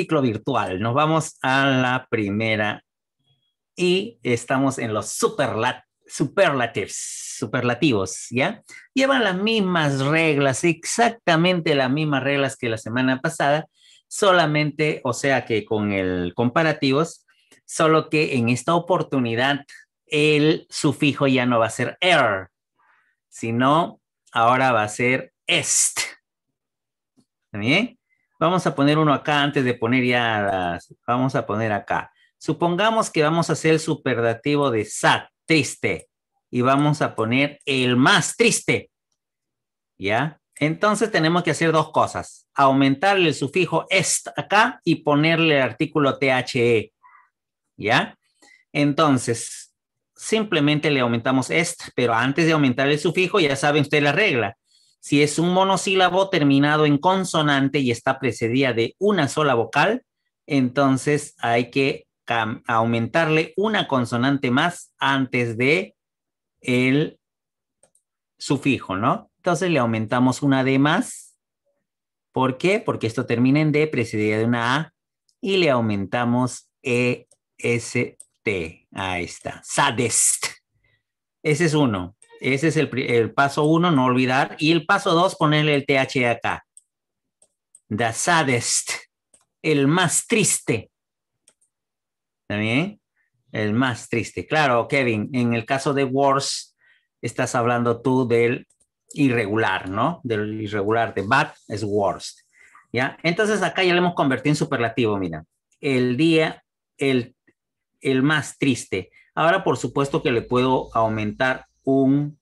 ciclo virtual. Nos vamos a la primera y estamos en los superlatives, superlativos, ¿ya? Llevan las mismas reglas, exactamente las mismas reglas que la semana pasada, solamente, o sea que con el comparativos, solo que en esta oportunidad el sufijo ya no va a ser er, sino ahora va a ser est. ¿Bien? Vamos a poner uno acá antes de poner ya vamos a poner acá. Supongamos que vamos a hacer el superlativo de sad, triste, y vamos a poner el más triste. ¿Ya? Entonces tenemos que hacer dos cosas. Aumentarle el sufijo est acá y ponerle el artículo THE. ¿Ya? Entonces, simplemente le aumentamos est, pero antes de aumentar el sufijo, ya saben usted la regla. Si es un monosílabo terminado en consonante y está precedida de una sola vocal, entonces hay que aumentarle una consonante más antes de el sufijo, ¿no? Entonces le aumentamos una D más. ¿Por qué? Porque esto termina en D, precedida de una A, y le aumentamos EST. Ahí está. Sadest. Ese es uno. Ese es el, paso uno, no olvidar. Y el paso dos, ponerle el TH e acá. The saddest, el más triste. ¿También? El más triste. Claro, Kevin, en el caso de worse, estás hablando tú del irregular, ¿no? Del irregular, de bad es worst. ¿Ya? Entonces acá ya le hemos convertido en superlativo, mira. El día, el, el más triste. Ahora, por supuesto que le puedo aumentar un,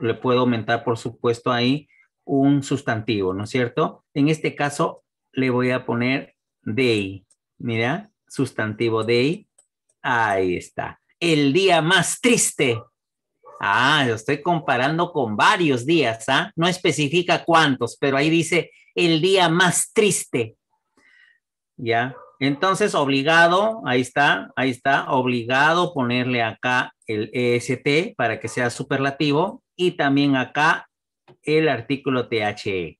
le puedo aumentar por supuesto ahí un sustantivo, ¿no es cierto? En este caso le voy a poner day, mira, sustantivo day, ahí está. El día más triste. Ah, lo estoy comparando con varios días, ¿ah? No especifica cuántos, pero ahí dice el día más triste. ¿Ya? Entonces, obligado, ahí está, ahí está, obligado ponerle acá el EST para que sea superlativo y también acá el artículo THE.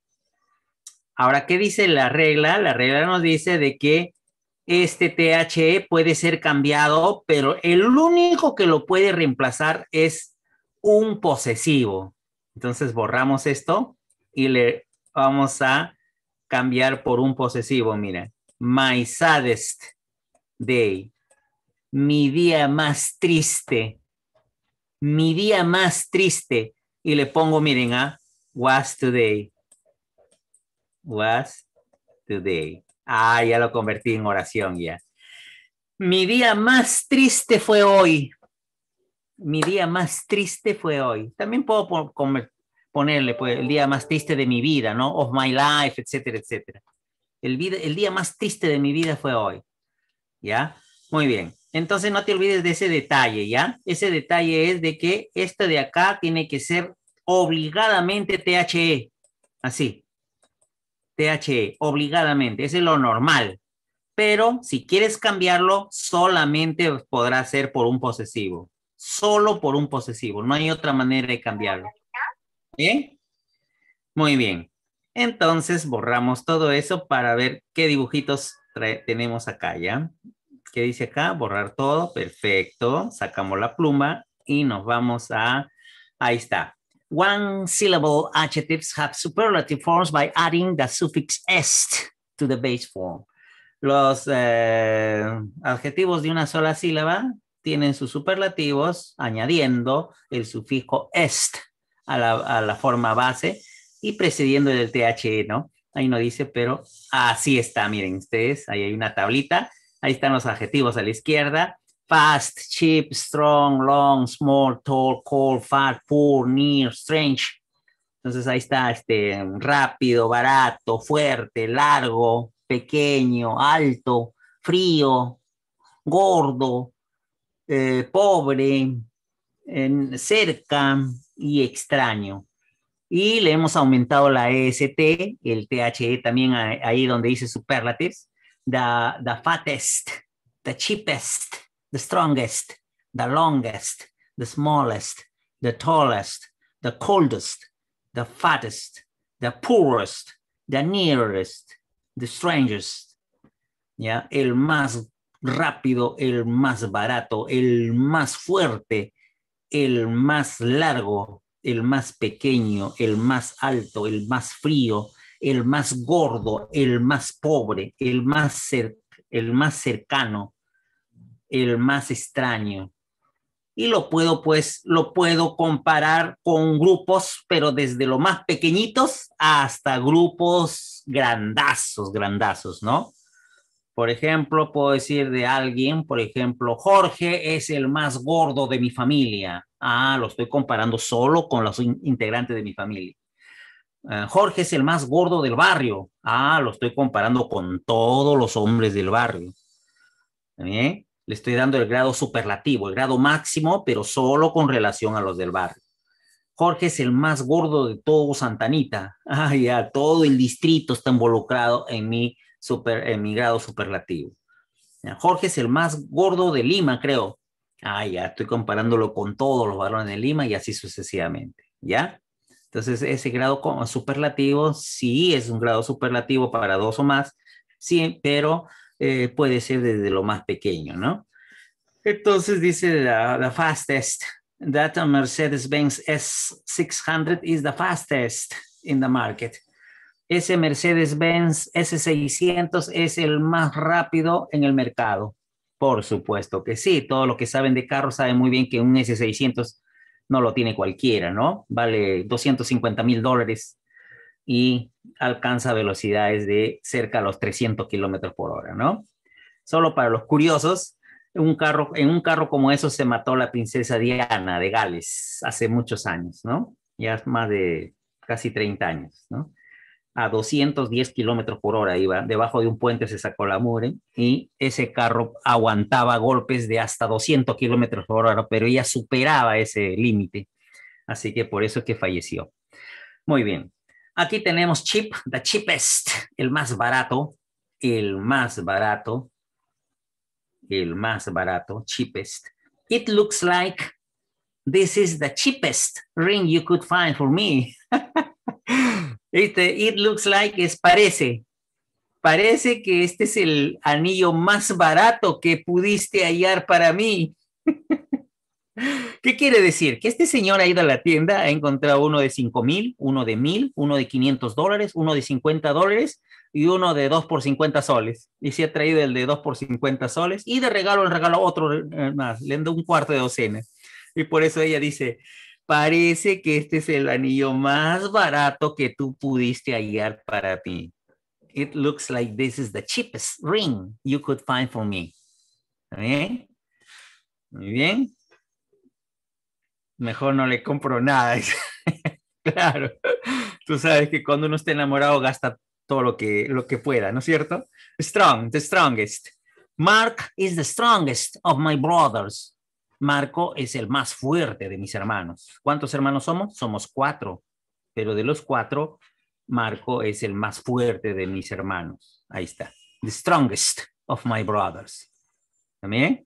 Ahora, ¿qué dice la regla? La regla nos dice de que este THE puede ser cambiado, pero el único que lo puede reemplazar es un posesivo. Entonces borramos esto y le vamos a cambiar por un posesivo, mira. My saddest day. Mi día más triste. Mi día más triste. Y le pongo, miren, ¿ah? was today. Was today. Ah, ya lo convertí en oración ya. Mi día más triste fue hoy. Mi día más triste fue hoy. También puedo ponerle pues, el día más triste de mi vida, ¿no? Of my life, etcétera, etcétera. El, día más triste de mi vida fue hoy. ¿Ya? Muy bien. Entonces no te olvides de ese detalle, ¿ya? Ese detalle es de que este de acá tiene que ser obligadamente THE. Así. THE, obligadamente. Ese es lo normal. Pero si quieres cambiarlo, solamente podrá ser por un posesivo. Solo por un posesivo. No hay otra manera de cambiarlo. ¿Bien? ¿Eh? Muy bien. Entonces borramos todo eso para ver qué dibujitos tenemos acá, ¿ya? ¿Qué dice acá? Borrar todo, perfecto. Sacamos la pluma y nos vamos a... Ahí está. One syllable adjectives have superlative forms by adding the suffix est to the base form. Los eh, adjetivos de una sola sílaba tienen sus superlativos añadiendo el sufijo est a la, a la forma base y precediendo el THE, ¿no? Ahí no dice, pero así está, miren ustedes, ahí hay una tablita, ahí están los adjetivos a la izquierda, fast, cheap, strong, long, small, tall, cold, far poor, near, strange. Entonces ahí está este rápido, barato, fuerte, largo, pequeño, alto, frío, gordo, eh, pobre, cerca y extraño y le hemos aumentado la EST, el THE también ahí donde dice superlatives, the, fattest, the cheapest, the strongest, the longest, the smallest, the tallest, the coldest, the fattest, the poorest, the nearest, the strangest, ¿ya? El más rápido, el más barato, el más fuerte, el más largo, el más pequeño, el más alto, el más frío, el más gordo, el más pobre, el más, el más cercano, el más extraño. Y lo puedo, pues, lo puedo comparar con grupos, pero desde lo más pequeñitos hasta grupos grandazos, grandazos, ¿no? Por ejemplo, puedo decir de alguien, por ejemplo, Jorge es el más gordo de mi familia. Ah, lo estoy comparando solo con los integrantes de mi familia. Eh, Jorge es el más gordo del barrio. Ah, lo estoy comparando con todos los hombres del barrio. ¿Eh? Le estoy dando el grado superlativo, el grado máximo, pero solo con relación a los del barrio. Jorge es el más gordo de todo Santanita. Ah, ya, todo el distrito está involucrado en mi, super, en mi grado superlativo. Jorge es el más gordo de Lima, creo. Ah, ya estoy comparándolo con todos los valores de Lima y así sucesivamente, ¿ya? Entonces, ese grado superlativo sí es un grado superlativo para dos o más, sí, pero eh, puede ser desde lo más pequeño, ¿no? Entonces dice la, fastest that Mercedes-Benz S600 is the fastest in the market. Ese Mercedes-Benz S600 es el más rápido en el mercado. Por supuesto que sí, todos los que saben de carros saben muy bien que un S600 no lo tiene cualquiera, ¿no? Vale 250 mil dólares y alcanza velocidades de cerca a los 300 kilómetros por hora, ¿no? Solo para los curiosos, un carro, en un carro como eso se mató la princesa Diana de Gales hace muchos años, ¿no? Ya más de casi 30 años, ¿no? a 210 kilómetros por hora iba. Debajo de un puente se sacó la mure y ese carro aguantaba golpes de hasta 200 kilómetros por hora, pero ella superaba ese límite. Así que por eso es que falleció. Muy bien. Aquí tenemos chip, the cheapest, el más barato, el más barato, el más barato, cheapest. It looks like this is the cheapest ring you could find for me. Este, it looks like es parece. Parece que este es el anillo más barato que pudiste hallar para mí. ¿Qué quiere decir? Que este señor ha ido a la tienda, ha encontrado uno de 5 mil, uno de mil, uno de 500 dólares, uno de 50 dólares y uno de 2 por 50 soles. Y se ha traído el de 2 por 50 soles y de regalo en regalo otro eh, más, le anda un cuarto de docena. Y por eso ella dice, parece que este es el anillo más barato que tú pudiste hallar para ti. It looks like this is the cheapest ring you could find for me. bien? Muy bien. Mejor no le compro nada. claro. Tú sabes que cuando uno está enamorado gasta todo lo que, lo que pueda, ¿no es cierto? Strong, the strongest. Mark is the strongest of my brothers. Marco es el más fuerte de mis hermanos. ¿Cuántos hermanos somos? Somos cuatro, pero de los cuatro, Marco es el más fuerte de mis hermanos. Ahí está. The strongest of my brothers. ¿También?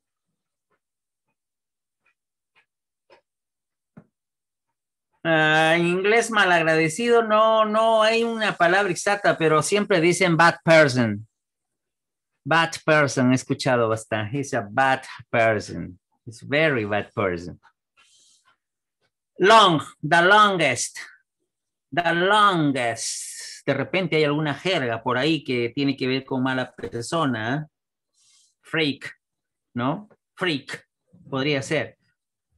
en ah, inglés malagradecido no, no hay una palabra exacta, pero siempre dicen bad person. Bad person, he escuchado bastante. He's a bad person. It's very bad person. Long, the longest, the longest. De repente hay alguna jerga por ahí que tiene que ver con mala persona. Freak, ¿no? Freak, podría ser,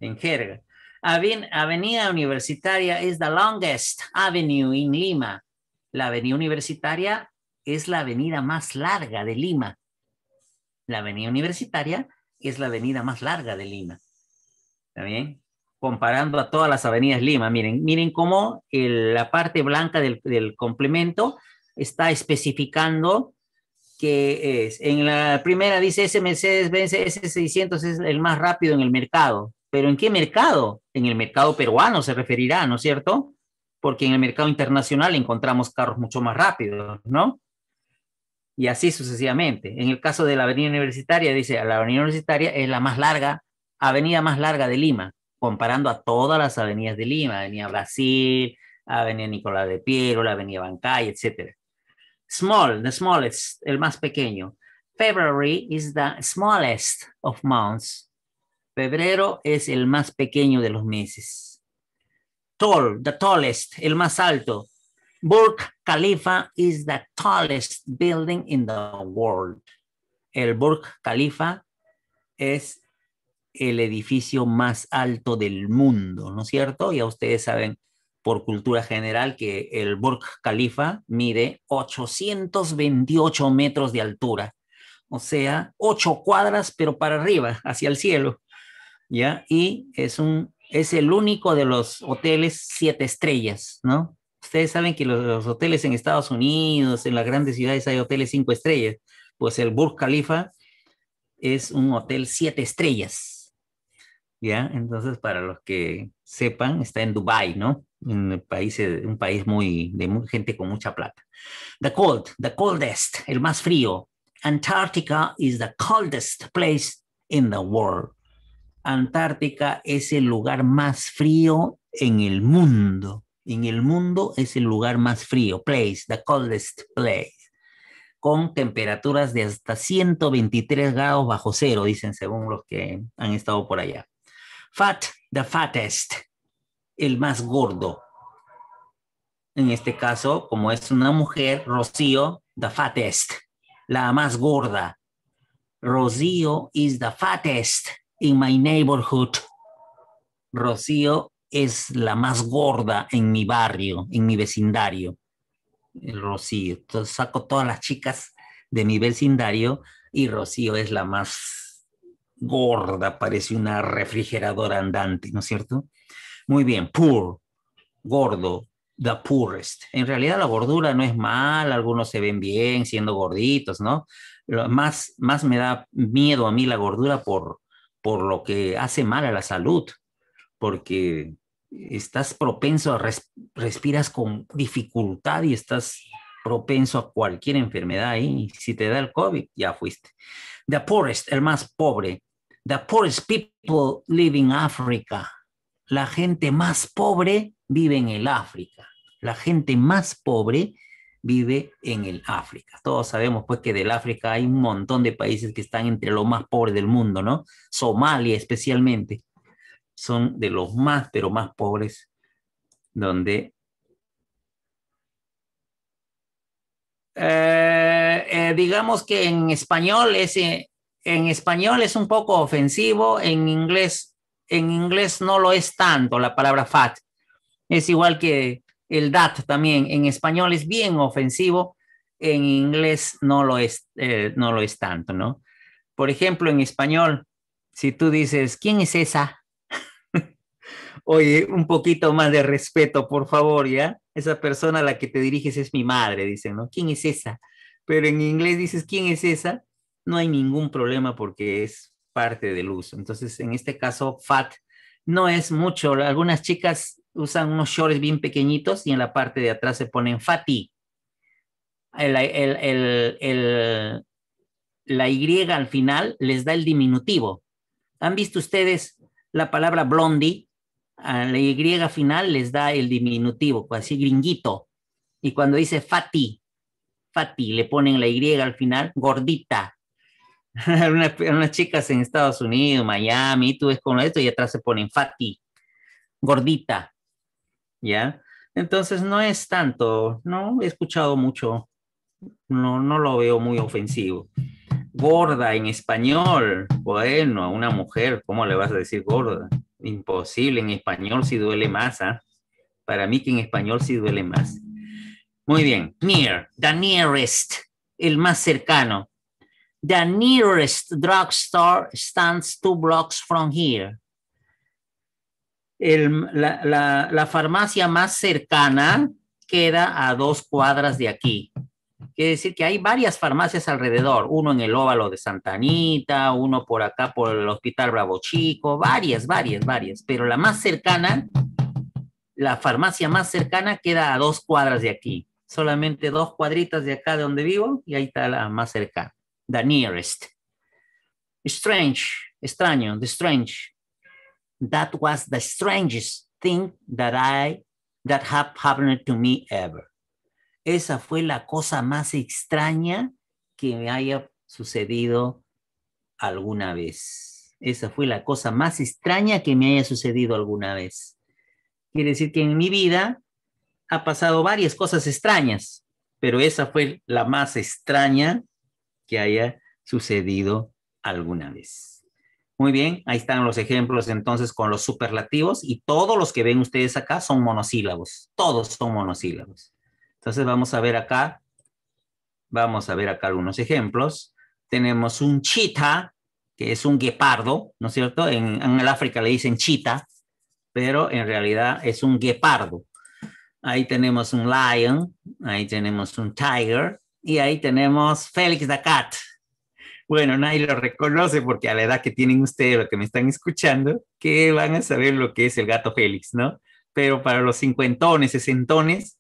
en jerga. Avenida Universitaria is the longest avenue in Lima. La avenida universitaria es la avenida más larga de Lima. La avenida universitaria es la avenida más larga de Lima. ¿Está bien? Comparando a todas las avenidas Lima, miren, miren cómo eh, la parte blanca del, complemento está especificando que es. En la primera dice ese Mercedes-Benz S600 es el más rápido en el mercado. ¿Pero en qué mercado? En el mercado peruano se referirá, ¿no es cierto? Porque en el mercado internacional encontramos carros mucho más rápidos, ¿no? y así sucesivamente. En el caso de la avenida universitaria, dice, la avenida universitaria es la más larga, avenida más larga de Lima, comparando a todas las avenidas de Lima, Avenida Brasil, Avenida Nicolás de Piero, la Avenida Bancay, etc. Small, the smallest, el más pequeño. February is the smallest of months. Febrero es el más pequeño de los meses. Tall, the tallest, el más alto. Burj Khalifa is the tallest building in the world. El Burj Khalifa es el edificio más alto del mundo, ¿no es cierto? Ya ustedes saben por cultura general que el Burj Khalifa mide 828 metros de altura, o sea, ocho cuadras, pero para arriba, hacia el cielo, ¿ya? Y es, un, es el único de los hoteles siete estrellas, ¿no? Ustedes saben que los, hoteles en Estados Unidos, en las grandes ciudades, hay hoteles cinco estrellas. Pues el Burj Khalifa es un hotel siete estrellas. ¿Ya? Entonces, para los que sepan, está en Dubái, ¿no? Un país, eh, un país muy, de gente con mucha plata. The cold, the coldest, el más frío. Antártica is the coldest place in the world. Antártica es el lugar más frío en el mundo en el mundo es el lugar más frío, place, the coldest place, con temperaturas de hasta 123 grados bajo cero, dicen según los que han estado por allá. Fat, the fattest, el más gordo. En este caso, como es una mujer, Rocío, the fattest, la más gorda. Rocío is the fattest in my neighborhood. Rocío es la más gorda en mi barrio, en mi vecindario, el Rocío. Entonces saco todas las chicas de mi vecindario y Rocío es la más gorda, parece una refrigeradora andante, ¿no es cierto? Muy bien, poor, gordo, the poorest. En realidad la gordura no es mal, algunos se ven bien siendo gorditos, ¿no? más, más me da miedo a mí la gordura por, por lo que hace mal a la salud, porque estás propenso a respiras con dificultad y estás propenso a cualquier enfermedad y si te da el COVID ya fuiste. The poorest, el más pobre, the poorest people live in Africa. La gente más pobre vive en el África. La gente más pobre vive en el África. Todos sabemos pues que del África hay un montón de países que están entre los más pobres del mundo, ¿no? Somalia especialmente son de los más, pero más pobres, donde eh, eh, digamos que en español es, eh, en español es un poco ofensivo, en inglés, en inglés no lo es tanto la palabra fat. Es igual que el dat también, en español es bien ofensivo, en inglés no lo es, no lo es tanto, ¿no? Por ejemplo, en español, si tú dices, ¿quién es esa? oye, un poquito más de respeto, por favor, ¿ya? Esa persona a la que te diriges es mi madre, dicen, ¿no? ¿Quién es esa? Pero en inglés dices, ¿quién es esa? No hay ningún problema porque es parte del uso. Entonces, en este caso, fat no es mucho. Algunas chicas usan unos shorts bien pequeñitos y en la parte de atrás se ponen fatty. la Y al final les da el diminutivo. ¿Han visto ustedes la palabra blondie? a la Y final les da el diminutivo, pues, así gringuito. Y cuando dice fati, fati, le ponen la Y al final, gordita. unas chicas en Estados Unidos, Miami, tú ves con esto y atrás se ponen fati, gordita. ¿Ya? Entonces no es tanto, no he escuchado mucho, no, no lo veo muy ofensivo. Gorda en español, bueno, a una mujer, ¿cómo le vas a decir gorda? Imposible, en español si duele más, ¿ah? Para mí que en español si duele más. Muy bien, near, the nearest, el más cercano. The nearest drugstore stands two blocks from here. la farmacia más cercana queda a dos cuadras de aquí. Quiere decir que hay varias farmacias alrededor, uno en el óvalo de Santa Anita, uno por acá por el Hospital Bravo Chico, varias, varias, varias, pero la más cercana, la farmacia más cercana queda a dos cuadras de aquí, solamente dos cuadritas de acá de donde vivo y ahí está la más cercana, the nearest. Strange, extraño, the strange. That was the strangest thing that I, that have happened to me ever. Esa fue la cosa más extraña que me haya sucedido alguna vez. Esa fue la cosa más extraña que me haya sucedido alguna vez. Quiere decir que en mi vida ha pasado varias cosas extrañas, pero esa fue la más extraña que haya sucedido alguna vez. Muy bien, ahí están los ejemplos entonces con los superlativos y todos los que ven ustedes acá son monosílabos, todos son monosílabos. Entonces vamos a ver acá, vamos a ver acá algunos ejemplos. Tenemos un chita, que es un guepardo, ¿no es cierto? En, el África le dicen chita, pero en realidad es un guepardo. Ahí tenemos un lion, ahí tenemos un tiger y ahí tenemos Félix the Cat. Bueno, nadie lo reconoce porque a la edad que tienen ustedes, los que me están escuchando, que van a saber lo que es el gato Félix, ¿no? Pero para los cincuentones, sesentones,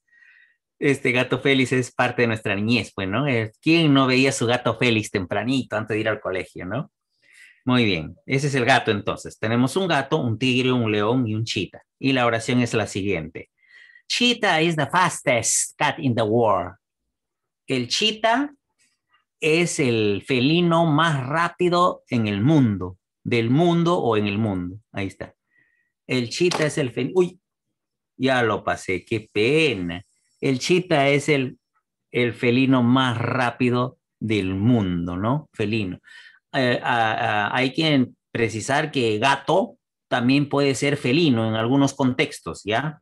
este gato Félix es parte de nuestra niñez, pues, ¿no? Eh, ¿Quién no veía su gato Félix tempranito antes de ir al colegio, no? Muy bien, ese es el gato entonces. Tenemos un gato, un tigre, un león y un chita. Y la oración es la siguiente. Cheetah is the fastest cat in the world. El chita es el felino más rápido en el mundo, del mundo o en el mundo. Ahí está. El chita es el felino. Uy, ya lo pasé, qué pena el chita es el, el felino más rápido del mundo, ¿no? Felino. Eh, hay que precisar que gato también puede ser felino en algunos contextos, ¿ya?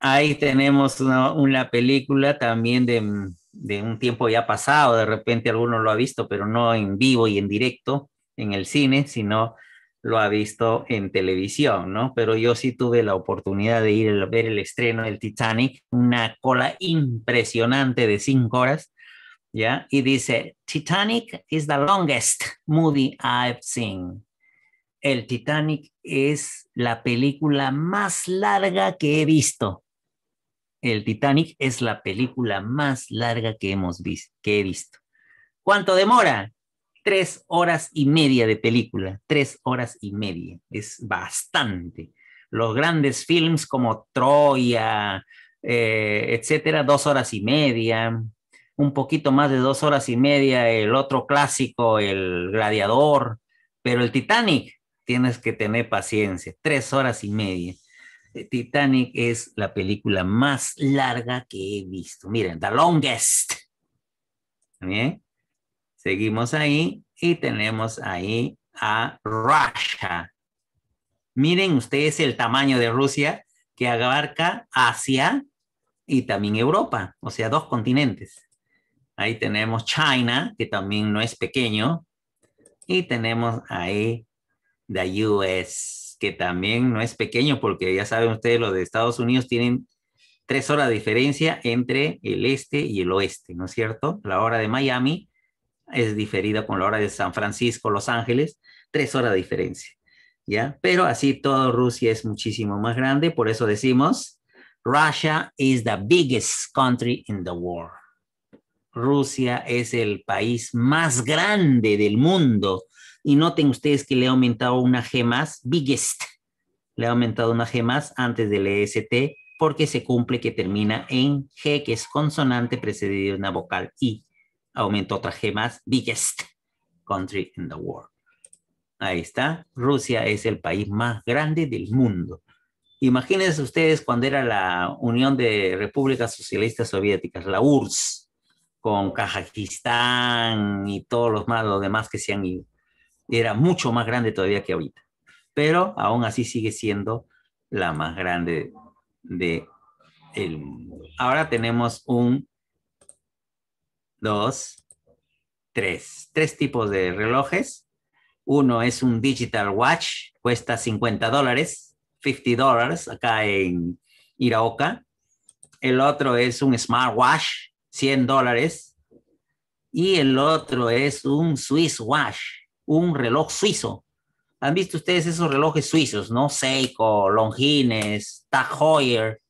Ahí tenemos una, película también de, de, un tiempo ya pasado, de repente alguno lo ha visto, pero no en vivo y en directo en el cine, sino lo ha visto en televisión, ¿no? Pero yo sí tuve la oportunidad de ir a ver el estreno del Titanic, una cola impresionante de cinco horas, ¿ya? Y dice, Titanic is the longest movie I've seen. El Titanic es la película más larga que he visto. El Titanic es la película más larga que hemos visto, que he visto. ¿Cuánto demora? tres horas y media de película, tres horas y media, es bastante. Los grandes films como Troya, eh, etcétera, dos horas y media, un poquito más de dos horas y media, el otro clásico, el Gladiador, pero el Titanic, tienes que tener paciencia, tres horas y media. Eh, Titanic es la película más larga que he visto. Miren, The Longest. ¿Bien? ¿Eh? Seguimos ahí y tenemos ahí a Russia. Miren ustedes el tamaño de Rusia que abarca Asia y también Europa, o sea, dos continentes. Ahí tenemos China, que también no es pequeño, y tenemos ahí the US, que también no es pequeño porque ya saben ustedes, los de Estados Unidos tienen tres horas de diferencia entre el este y el oeste, ¿no es cierto? La hora de Miami es diferida con la hora de San Francisco, Los Ángeles, tres horas de diferencia, ¿ya? Pero así todo Rusia es muchísimo más grande, por eso decimos, Russia is the biggest country in the world. Rusia es el país más grande del mundo. Y noten ustedes que le ha aumentado una G más, biggest. Le ha aumentado una G más antes del EST porque se cumple que termina en G, que es consonante precedida de una vocal I aumentó G más, biggest country in the world. Ahí está, Rusia es el país más grande del mundo. Imagínense ustedes cuando era la Unión de Repúblicas Socialistas Soviéticas, la URSS, con Kazajistán y todos los, más, demás que se han ido. Era mucho más grande todavía que ahorita, pero aún así sigue siendo la más grande del de mundo. Ahora tenemos un dos, tres. Tres tipos de relojes. Uno es un digital watch, cuesta 50 dólares, 50 dólares acá en Iraoka. El otro es un smart watch, 100 dólares. Y el otro es un Swiss watch, un reloj suizo. ¿Han visto ustedes esos relojes suizos, no? Seiko, Longines, Tag Heuer,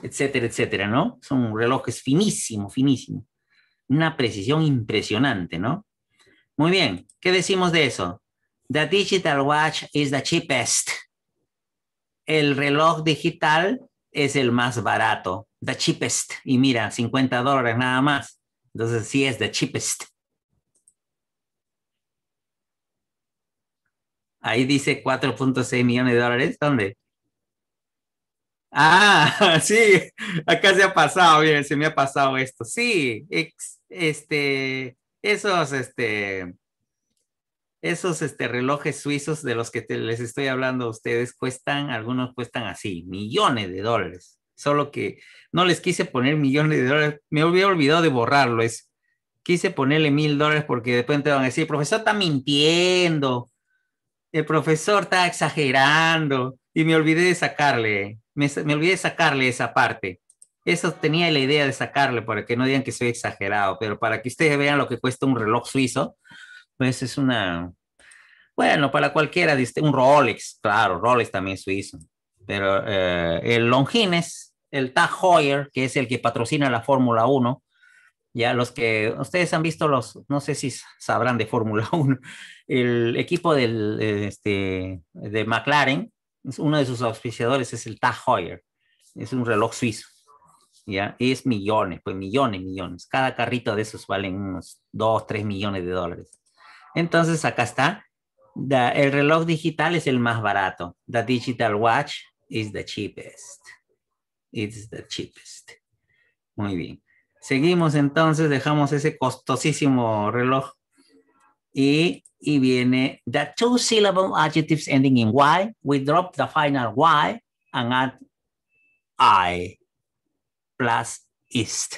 etcétera, etcétera, ¿no? Son relojes finísimos, finísimos una precisión impresionante, ¿no? Muy bien, ¿qué decimos de eso? The digital watch is the cheapest. El reloj digital es el más barato, the cheapest. Y mira, 50 dólares nada más. Entonces sí es the cheapest. Ahí dice 4.6 millones de dólares. ¿Dónde? Ah, sí, acá se ha pasado, bien, se me ha pasado esto. Sí, ex este, esos, este, esos este, relojes suizos de los que les estoy hablando a ustedes cuestan, algunos cuestan así, millones de dólares. Solo que no les quise poner millones de dólares, me había olvidado de borrarlo. Es, quise ponerle mil dólares porque después te van a decir, el profesor está mintiendo, el profesor está exagerando, y me olvidé de sacarle, me, me olvidé de sacarle esa parte. Eso tenía la idea de sacarle para que no digan que soy exagerado, pero para que ustedes vean lo que cuesta un reloj suizo, pues es una, bueno, para cualquiera, un Rolex, claro, Rolex también suizo, pero eh, el Longines, el Tag Heuer, que es el que patrocina la Fórmula 1, ya los que ustedes han visto los, no sé si sabrán de Fórmula 1, el equipo del, este, de McLaren, uno de sus auspiciadores es el Tag Heuer, es un reloj suizo. ¿ya? Es millones, pues millones, millones. Cada carrito de esos valen unos 2, 3 millones de dólares. Entonces acá está. el reloj digital es el más barato. The digital watch is the cheapest. It's the cheapest. Muy bien. Seguimos entonces, dejamos ese costosísimo reloj. Y, y viene the two syllable adjectives ending in Y. We drop the final Y and add I plus ist.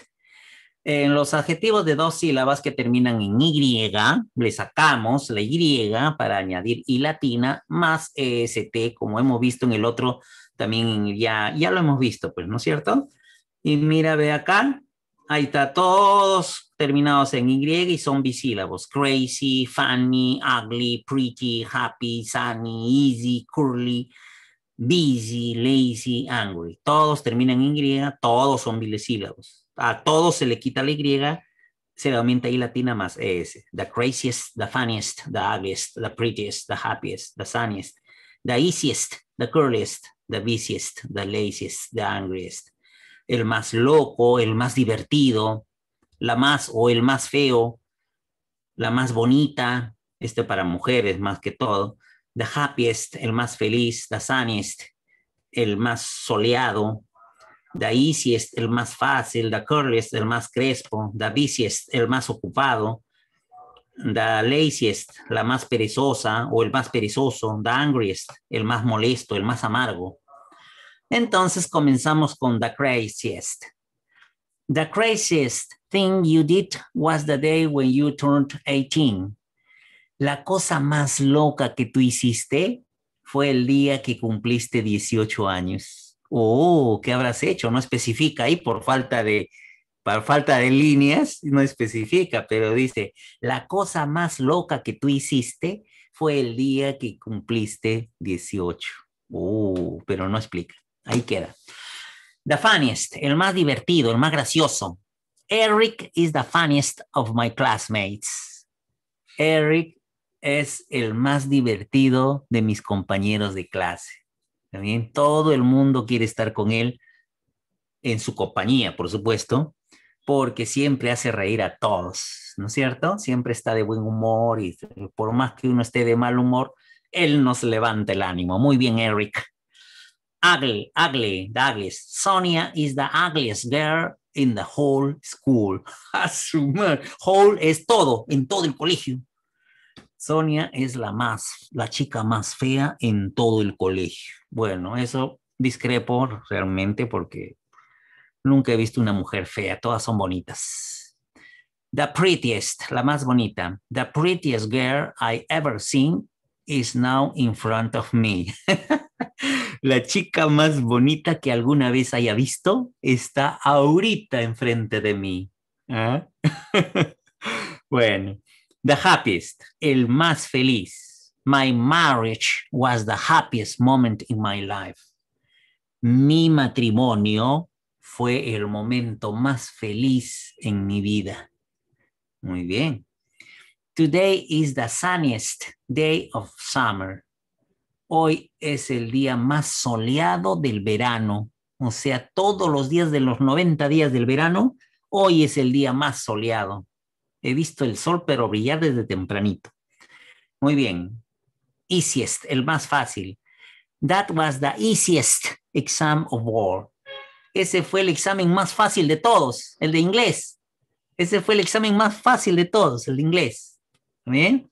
En los adjetivos de dos sílabas que terminan en Y, le sacamos la Y para añadir Y latina más EST, como hemos visto en el otro, también ya, ya lo hemos visto, pues, ¿no es cierto? Y mira, ve acá, ahí está, todos terminados en Y y son bisílabos. Crazy, funny, ugly, pretty, happy, sunny, easy, curly, busy, lazy, angry. Todos terminan en griega todos son bilesílabos. A todos se le quita la Y, se le aumenta ahí latina más ES. The craziest, the funniest, the ugliest, the prettiest, the happiest, the sunniest, the easiest, the curliest, the busiest, the laziest, the angriest. El más loco, el más divertido, la más o el más feo, la más bonita, este para mujeres más que todo, the happiest, el más feliz, the sunniest, el más soleado, the easiest, el más fácil, the curliest, el más crespo, the busiest, el más ocupado, the laziest, la más perezosa o el más perezoso, the angriest, el más molesto, el más amargo. Entonces comenzamos con the craziest. The craziest thing you did was the day when you turned 18. La cosa más loca que tú hiciste fue el día que cumpliste 18 años. Oh, ¿qué habrás hecho? No especifica ahí por falta de, falta de líneas, no especifica, pero dice, la cosa más loca que tú hiciste fue el día que cumpliste 18. Oh, pero no explica. Ahí queda. The funniest, el más divertido, el más gracioso. Eric is the funniest of my classmates. Eric es el más divertido de mis compañeros de clase. También todo el mundo quiere estar con él en su compañía, por supuesto, porque siempre hace reír a todos, ¿no es cierto? Siempre está de buen humor y por más que uno esté de mal humor, él nos levanta el ánimo. Muy bien, Eric. Ugly, ugly, Sonia is the ugliest girl in the whole school. Whole es todo, en todo el colegio. Sonia es la más, la chica más fea en todo el colegio. Bueno, eso discrepo realmente porque nunca he visto una mujer fea, todas son bonitas. The prettiest, la más bonita, the prettiest girl I ever seen is now in front of me. la chica más bonita que alguna vez haya visto está ahorita enfrente de mí. ¿eh? bueno, The happiest, el más feliz. My marriage was the happiest moment in my life. Mi matrimonio fue el momento más feliz en mi vida. Muy bien. Today is the sunniest day of summer. Hoy es el día más soleado del verano. O sea, todos los días de los 90 días del verano, hoy es el día más soleado. He visto el sol, pero brillar desde tempranito. Muy bien. Easiest, el más fácil. That was the easiest exam of all. Ese fue el examen más fácil de todos, el de inglés. Ese fue el examen más fácil de todos, el de inglés. ¿Bien?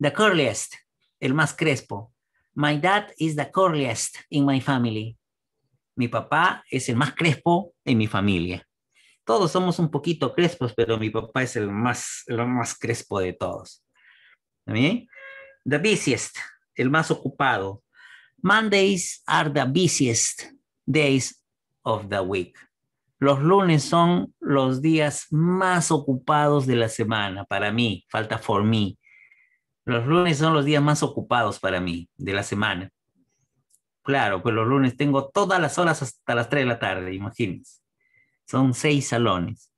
The curliest, el más crespo. My dad is the curliest in my family. Mi papá es el más crespo en mi familia. Todos somos un poquito crespos, pero mi papá es el más, el más crespo de todos. ¿Bien? The busiest, el más ocupado. Mondays are the busiest days of the week. Los lunes son los días más ocupados de la semana para mí, falta for me. Los lunes son los días más ocupados para mí de la semana. Claro, pues los lunes tengo todas las horas hasta las 3 de la tarde, imagínense. Son seis salones.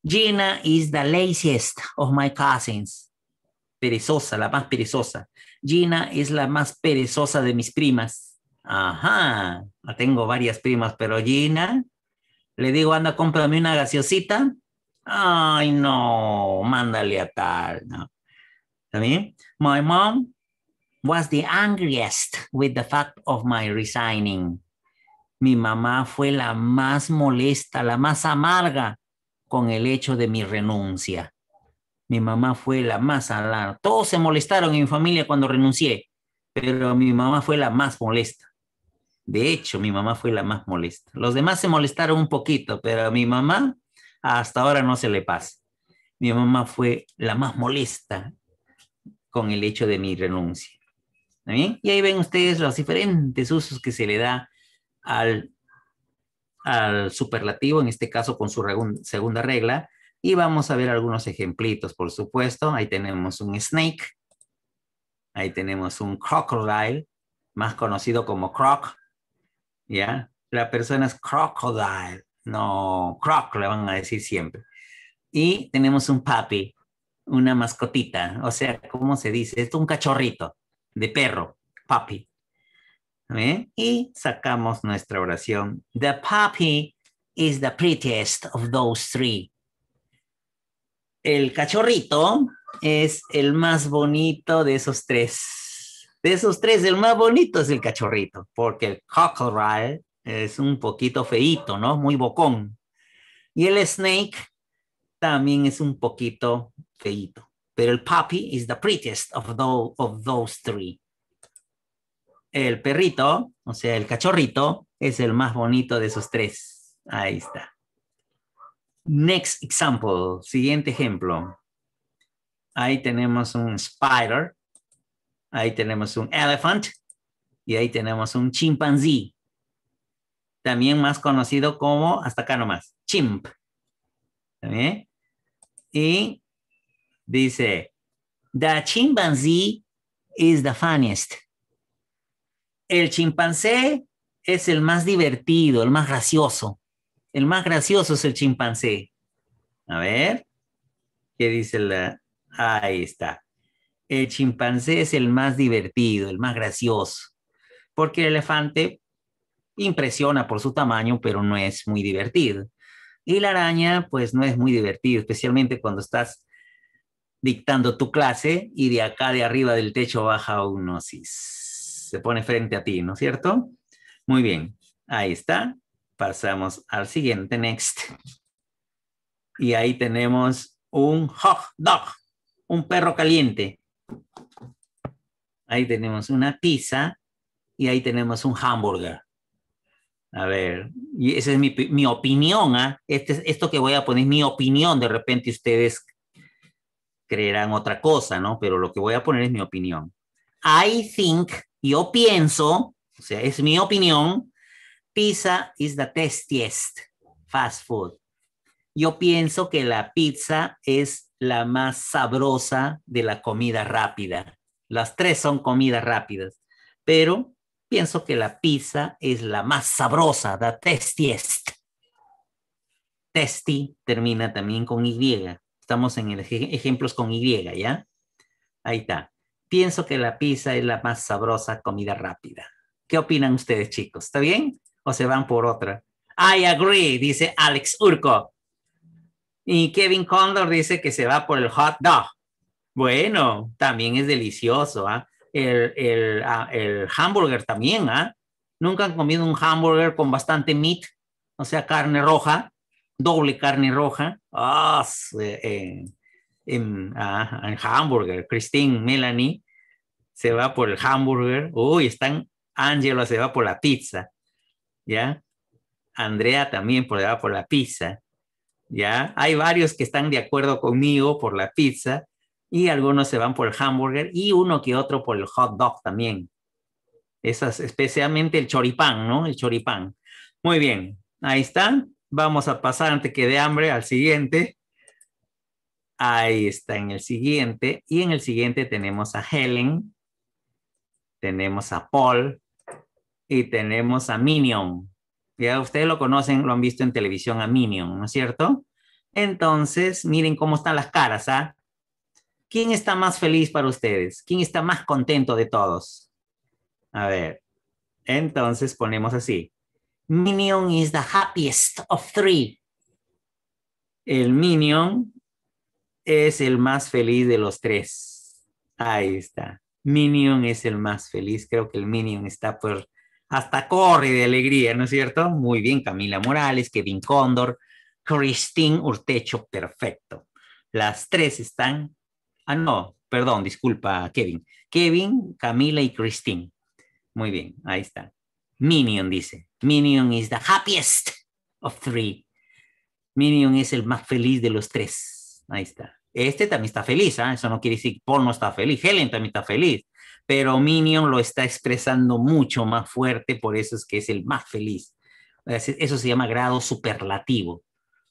Gina is the laziest of my cousins. Perezosa, la más perezosa. Gina es la más perezosa de mis primas. Ajá, tengo varias primas, pero Gina, le digo, anda, cómprame una gaseosita. Ay, no, mándale a tal. No. ¿También? My mom was the angriest with the fact of my resigning mi mamá fue la más molesta, la más amarga con el hecho de mi renuncia. Mi mamá fue la más alar. Todos se molestaron en familia cuando renuncié, pero mi mamá fue la más molesta. De hecho, mi mamá fue la más molesta. Los demás se molestaron un poquito, pero a mi mamá hasta ahora no se le pasa. Mi mamá fue la más molesta con el hecho de mi renuncia. bien? Y ahí ven ustedes los diferentes usos que se le da al, superlativo, en este caso con su segunda regla, y vamos a ver algunos ejemplitos, por supuesto. Ahí tenemos un snake, ahí tenemos un crocodile, más conocido como croc, ¿ya? La persona es crocodile, no croc, le van a decir siempre. Y tenemos un papi, una mascotita, o sea, ¿cómo se dice? Esto es un cachorrito de perro, papi, ¿eh? Y sacamos nuestra oración. The puppy is the prettiest of those three. El cachorrito es el más bonito de esos tres. De esos tres, el más bonito es el cachorrito, porque el cockerel es un poquito feito, ¿no? Muy bocón. Y el snake también es un poquito feito. Pero el puppy is the prettiest of, of those three el perrito, o sea, el cachorrito, es el más bonito de esos tres. Ahí está. Next example, siguiente ejemplo. Ahí tenemos un spider, ahí tenemos un elephant y ahí tenemos un chimpanzee. también más conocido como, hasta acá nomás, chimp. ¿También? Y dice, the chimpanzee is the funniest el chimpancé es el más divertido, el más gracioso. El más gracioso es el chimpancé. A ver, ¿qué dice la...? Ahí está. El chimpancé es el más divertido, el más gracioso, porque el elefante impresiona por su tamaño, pero no es muy divertido. Y la araña, pues no es muy divertido, especialmente cuando estás dictando tu clase y de acá de arriba del techo baja un osis se pone frente a ti, ¿no es cierto? Muy bien, ahí está. Pasamos al siguiente, next. Y ahí tenemos un hot dog, un perro caliente. Ahí tenemos una pizza y ahí tenemos un hamburger. A ver, y esa es mi, opinión. ¿ah? Este, esto que voy a poner es mi opinión. De repente ustedes creerán otra cosa, ¿no? Pero lo que voy a poner es mi opinión. I think yo pienso, o sea, es mi opinión, pizza is the tastiest fast food. Yo pienso que la pizza es la más sabrosa de la comida rápida. Las tres son comidas rápidas, pero pienso que la pizza es la más sabrosa, the tastiest. Testi termina también con Y. Estamos en ejemplos con Y, ¿ya? Ahí está pienso que la pizza es la más sabrosa comida rápida. ¿Qué opinan ustedes, chicos? ¿Está bien? ¿O se van por otra? I agree, dice Alex Urco. Y Kevin Condor dice que se va por el hot dog. Bueno, también es delicioso. ¿ah? El, ah, el, hamburger también. ¿ah? Nunca han comido un hamburger con bastante meat, o sea, carne roja, doble carne roja. Ah, eh en, ah, Christine, Melanie se va por el hamburger. Uy, están, angela se va por la pizza, ¿ya? Andrea también por, va por la pizza, ¿ya? Hay varios que están de acuerdo conmigo por la pizza y algunos se van por el hamburger y uno que otro por el hot dog también. Esas, especialmente el choripán, ¿no? El choripán. Muy bien, ahí están. Vamos a pasar antes que de hambre al siguiente. Ahí está en el siguiente. Y en el siguiente tenemos a Helen, tenemos a Paul y tenemos a Minion. Ya ustedes lo conocen, lo han visto en televisión a Minion, ¿no es cierto? Entonces, miren cómo están las caras, ¿ah? ¿Quién está más feliz para ustedes? ¿Quién está más contento de todos? A ver, entonces ponemos así. Minion is the happiest of three. El Minion es el más feliz de los tres. Ahí está. Minion es el más feliz. Creo que el Minion está por hasta corre de alegría, ¿no es cierto? Muy bien, Camila Morales, Kevin Cóndor, Christine Urtecho, perfecto. Las tres están. Ah, no, perdón, disculpa, Kevin. Kevin, Camila y Christine. Muy bien, ahí está. Minion dice: Minion is the happiest of three. Minion es el más feliz de los tres. Ahí está. Este también está feliz, ¿eh? eso no quiere decir que Paul no está feliz, Helen también está feliz, pero Minion lo está expresando mucho más fuerte, por eso es que es el más feliz. Eso se llama grado superlativo,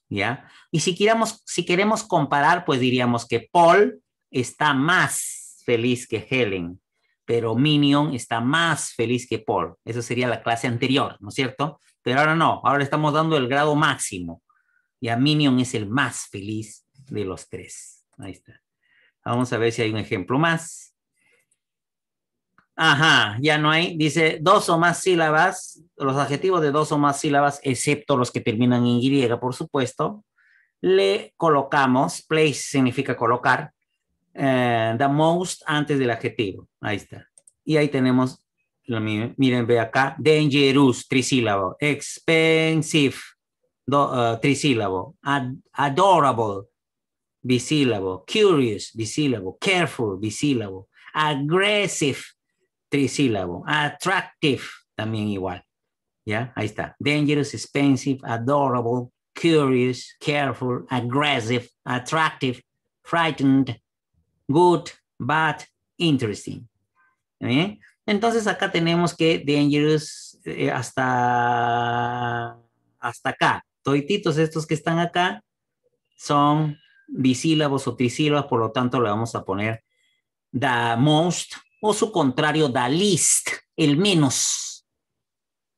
¿ya? Y si, queremos comparar, pues diríamos que Paul está más feliz que Helen, pero Minion está más feliz que Paul. Eso sería la clase anterior, ¿no es cierto? Pero ahora no, ahora le estamos dando el grado máximo. a Minion es el más feliz de los tres. Ahí está. Vamos a ver si hay un ejemplo más. Ajá, ya no hay. Dice dos o más sílabas, los adjetivos de dos o más sílabas, excepto los que terminan en Y, por supuesto. Le colocamos, place significa colocar, eh, the most antes del adjetivo. Ahí está. Y ahí tenemos, miren, ve acá, dangerous, trisílabo, expensive, do, eh, trisílabo, adorable, bisílabo, curious, bisílabo, careful, bisílabo, aggressive, trisílabo, attractive, también igual. ¿Ya? Ahí está. Dangerous, expensive, adorable, curious, careful, aggressive, attractive, frightened, good, bad, interesting. ¿bien? ¿Eh? Entonces acá tenemos que dangerous eh, hasta, hasta acá. Toititos estos que están acá son bisílabos o trisílabos, por lo tanto le vamos a poner the most o su contrario, the least, el menos.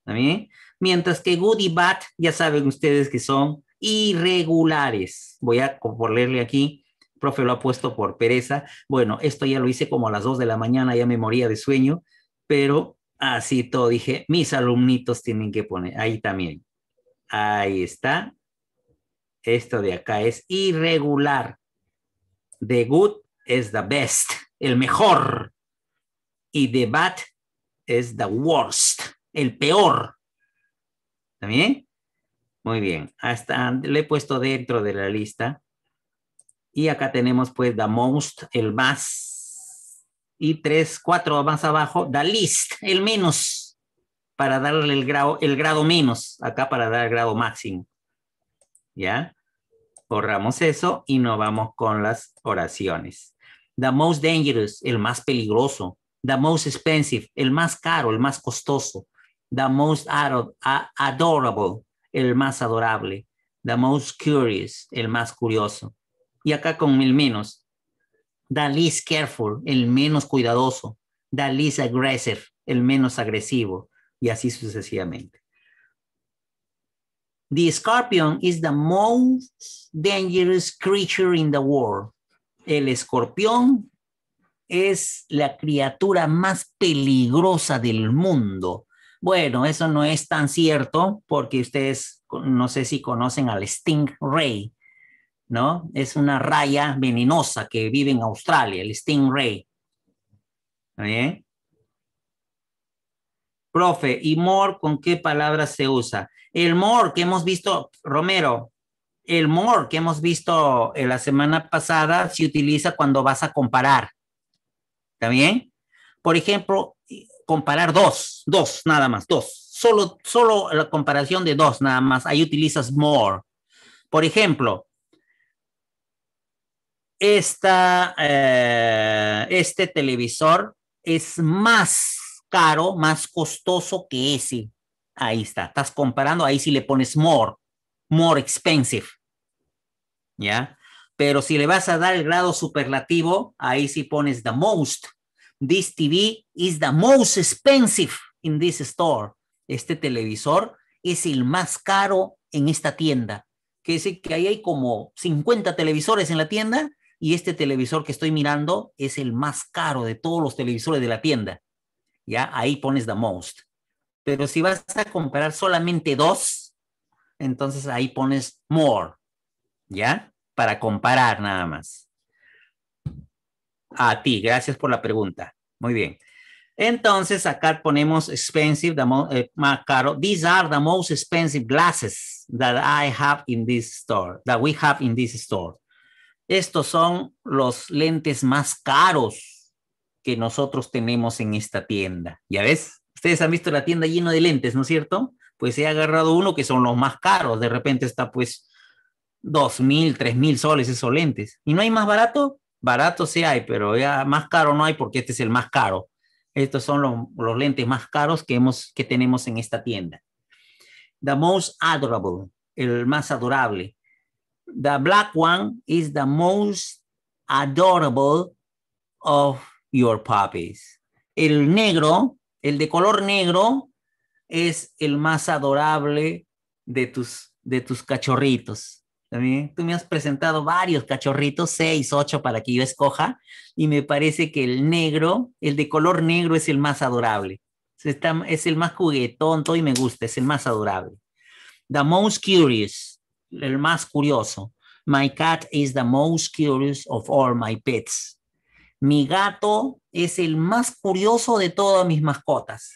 también Mientras que good y bad, ya saben ustedes que son irregulares. Voy a ponerle aquí, profe lo ha puesto por pereza. Bueno, esto ya lo hice como a las 2 de la mañana, ya me moría de sueño, pero así todo dije, mis alumnitos tienen que poner, ahí también. Ahí está, esto de acá es irregular. The good is the best, el mejor. Y the bad is the worst, el peor. También, Muy bien. Hasta le he puesto dentro de la lista. Y acá tenemos pues the most, el más. Y tres, cuatro más abajo, the least, el menos. Para darle el grado, el grado menos. Acá para dar el grado máximo. ¿Ya? Borramos eso y nos vamos con las oraciones. The most dangerous, el más peligroso. The most expensive, el más caro, el más costoso. The most adorable, el más adorable. The most curious, el más curioso. Y acá con el menos. The least careful, el menos cuidadoso. The least aggressive, el menos agresivo. Y así sucesivamente. The scorpion is the most dangerous creature in the world. El escorpión es la criatura más peligrosa del mundo. Bueno, eso no es tan cierto porque ustedes no sé si conocen al stingray, ¿no? Es una raya venenosa que vive en Australia, el stingray. ¿Bien? ¿Eh? Profe, ¿y more con qué palabras se usa? El more que hemos visto, Romero, el more que hemos visto eh, la semana pasada se utiliza cuando vas a comparar. ¿Está bien? Por ejemplo, comparar dos, dos nada más, dos. Solo, solo la comparación de dos nada más, ahí utilizas more. Por ejemplo, esta, eh, este televisor es más caro, más costoso que ese. Ahí está, estás comparando, ahí si le pones more, more expensive. ¿Ya? Pero si le vas a dar el grado superlativo, ahí sí pones the most. This TV is the most expensive in this store. Este televisor es el más caro en esta tienda. Que sé que ahí hay como 50 televisores en la tienda y este televisor que estoy mirando es el más caro de todos los televisores de la tienda ya ahí pones the most. Pero si vas a comprar solamente dos, entonces ahí pones more, ¿ya? Para comparar nada más. A ti, gracias por la pregunta. Muy bien. Entonces acá ponemos expensive, the most, eh, más caro. These are the most expensive glasses that I have in this store, that we have in this store. Estos son los lentes más caros que nosotros tenemos en esta tienda. ¿Ya ves? Ustedes han visto la tienda llena de lentes, ¿no es cierto? Pues he agarrado uno que son los más caros. De repente está pues dos mil, tres mil soles esos lentes. ¿Y no hay más barato? Barato sí hay, pero ya más caro no hay porque este es el más caro. Estos son los lentes más caros que, hemos, que tenemos en esta tienda. The most adorable, el más adorable. The black one is the most adorable of your puppies. El negro, el de color negro, es el más adorable de tus, de tus cachorritos. También tú me has presentado varios cachorritos, seis, ocho, para que yo escoja, y me parece que el negro, el de color negro, es el más adorable. es el más juguetón, todo y me gusta, es el más adorable. The most curious, el más curioso. My cat is the most curious of all my pets. Mi gato es el más curioso de todas mis mascotas.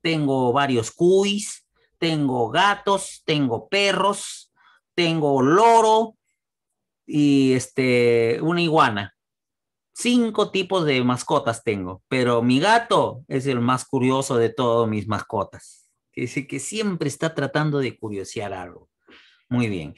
Tengo varios cuis, tengo gatos, tengo perros, tengo loro y este, una iguana. Cinco tipos de mascotas tengo, pero mi gato es el más curioso de todas mis mascotas. Dice que siempre está tratando de curiosear algo. Muy bien.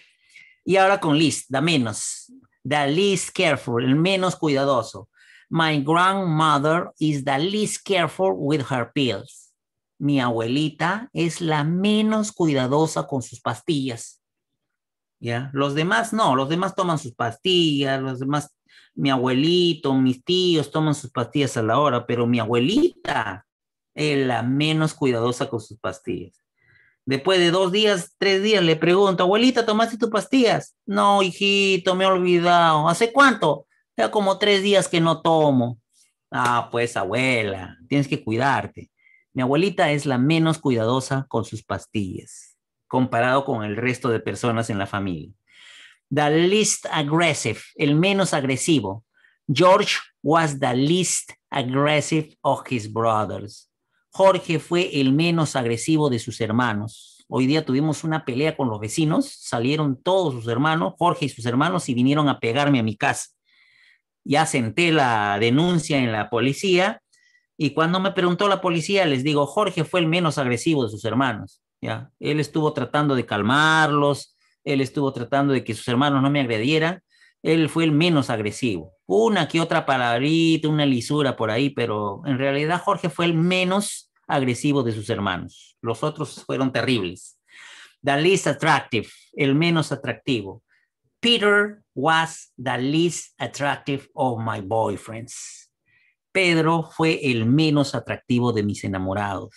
Y ahora con Liz, da menos. Da Liz careful, el menos cuidadoso. My grandmother is the least careful with her pills. Mi abuelita es la menos cuidadosa con sus pastillas. ¿Ya? Los demás no, los demás toman sus pastillas, los demás, mi abuelito, mis tíos toman sus pastillas a la hora, pero mi abuelita es la menos cuidadosa con sus pastillas. Después de dos días, tres días, le pregunto, abuelita, ¿tomaste tus pastillas? No, hijito, me he olvidado. ¿Hace cuánto? Ya como tres días que no tomo. Ah, pues abuela, tienes que cuidarte. Mi abuelita es la menos cuidadosa con sus pastillas, comparado con el resto de personas en la familia. The least aggressive, el menos agresivo. George was the least aggressive of his brothers. Jorge fue el menos agresivo de sus hermanos. Hoy día tuvimos una pelea con los vecinos, salieron todos sus hermanos, Jorge y sus hermanos, y vinieron a pegarme a mi casa ya senté la denuncia en la policía y cuando me preguntó la policía les digo, Jorge fue el menos agresivo de sus hermanos, ¿ya? Él estuvo tratando de calmarlos, él estuvo tratando de que sus hermanos no me agredieran, él fue el menos agresivo. Una que otra palabrita, una lisura por ahí, pero en realidad Jorge fue el menos agresivo de sus hermanos. Los otros fueron terribles. The least attractive, el menos atractivo. Peter, was the least attractive of my boyfriends. Pedro fue el menos atractivo de mis enamorados.